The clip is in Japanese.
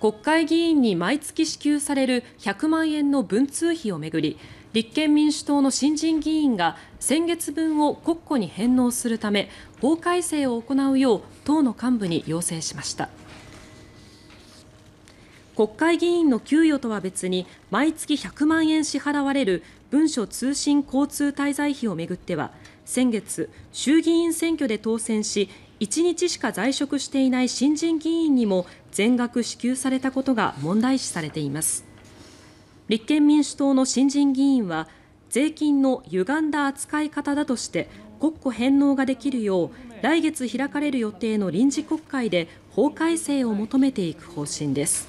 国会議員に毎月支給される100万円の文通費を巡り立憲民主党の新人議員が先月分を国庫に返納するため法改正を行うよう党の幹部に要請しました。国会議員の給与とは別に毎月100万円支払われる文書通信交通滞在費を巡っては先月、衆議院選挙で当選し1日しか在職していない新人議員にも全額支給されたことが問題視されています。立憲民主党の新人議員は税金の歪んだ扱い方だとして国庫返納ができるよう来月開かれる予定の臨時国会で法改正を求めていく方針です。